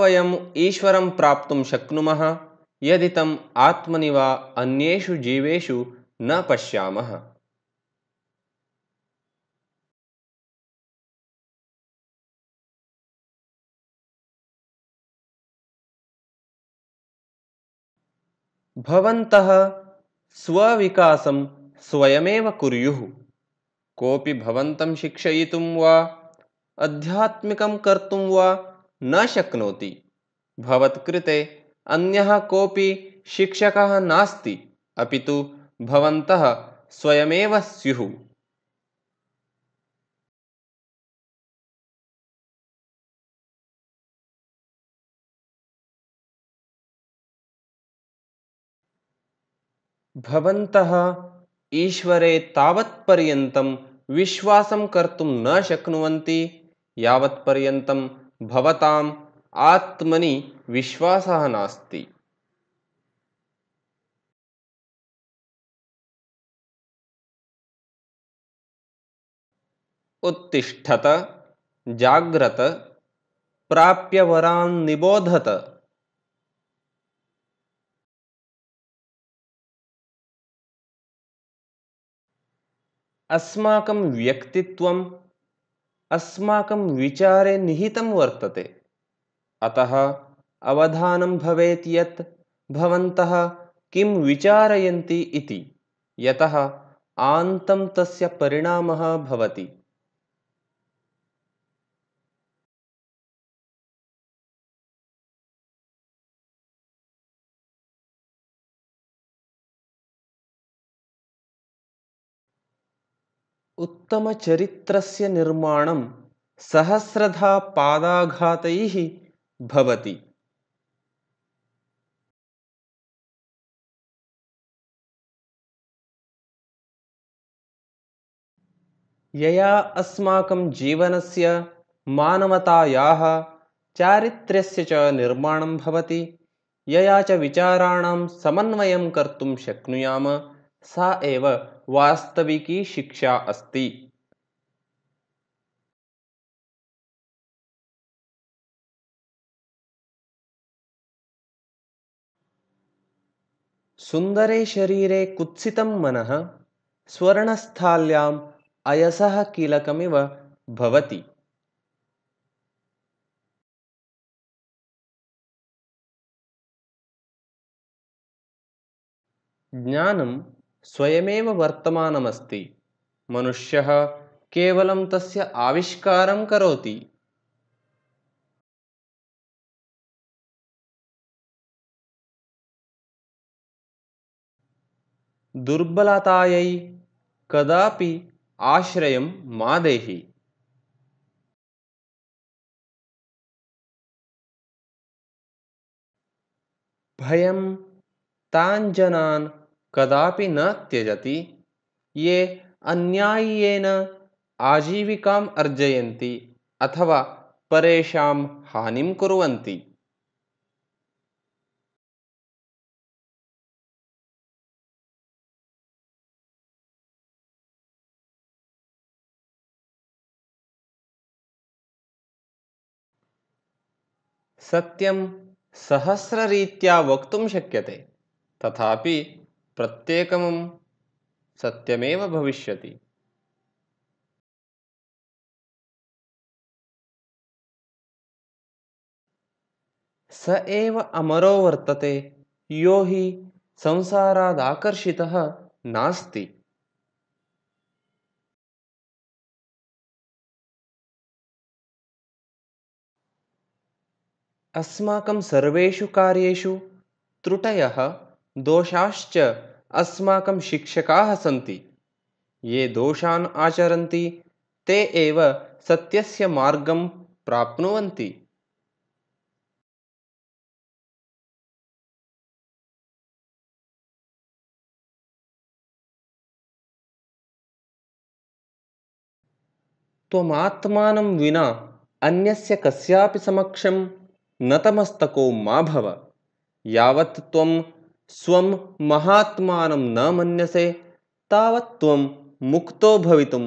वयम् ईश्वरं प्राप्तुं शक्नुमः यदि तम् आत्मनि वा अन्येषु जीवेषु न पश्यामः भवन्तः स्वविकासं स्वयमेव कुर्युः कोपि भवन्तं शिक्षयितुं वा आध्यात्मिकं कर्तुं वा न शक्नोति कृते अन्यः कोऽपि शिक्षकः नास्ति अपि तु भवन्तः स्वयमेव स्युः भवन्तः ईश्वरे तावत्पर्यन्तं विश्वासं कर्तुं न शक्नुवन्ति यावत्पर्यन्तं भवताम् आत्मनि विश्वासः नास्ति उत्तिष्ठत जाग्रत वरान् निबोधत अस्माकं व्यक्तित्वं अस्माकं विचारे निहितं वर्तते अतः अवधानं भवेत् यत् भवन्तः किं विचारयन्ति इति यतः आन्तं तस्य परिणामः भवति उत्तमचरित्रस्य निर्माणं सहस्रधा पादाघातैः भवति यया अस्माकं जीवनस्य मानवतायाः चारित्र्यस्य च निर्माणं भवति यया च विचाराणां समन्वयं कर्तुं शक्नुयाम सा एव वास्तविकी शिक्षा अस्ति सुन्दरे शरीरे कुत्सितं मनः स्वर्णस्थाल्याम् अयसः कीलकमिव भवति ज्ञानं स्वयमेव वर्तमानमस्ति मनुष्यः केवलं तस्य आविष्कारं करोति दुर्बलतायै कदापि आश्रयं मादेहि भयं ताञ्जनान् कदापि न त्यजति ये अन्याय्येन आजीविकाम् अर्जयन्ति अथवा परेषां हानिं कुर्वन्ति सत्यं सहस्ररीत्या वक्तुं शक्यते तथापि प्रत्येकं सत्यमेव भविष्यति स एव अमरो वर्तते यो हि संसारादाकर्षितः नास्ति अस्माकं सर्वेषु कार्येषु त्रुटयः दोषाश्च अस्माकं शिक्षकाः सन्ति ये दोषान् आचरन्ति ते एव सत्यस्य मार्गं प्राप्नुवन्ति त्वमात्मानं विना अन्यस्य कस्यापि समक्षं नतमस्तको मा भव यावत् त्वं स्व महात्मा न मन्यसे तावत् मुक्त मुक्तो भवितुं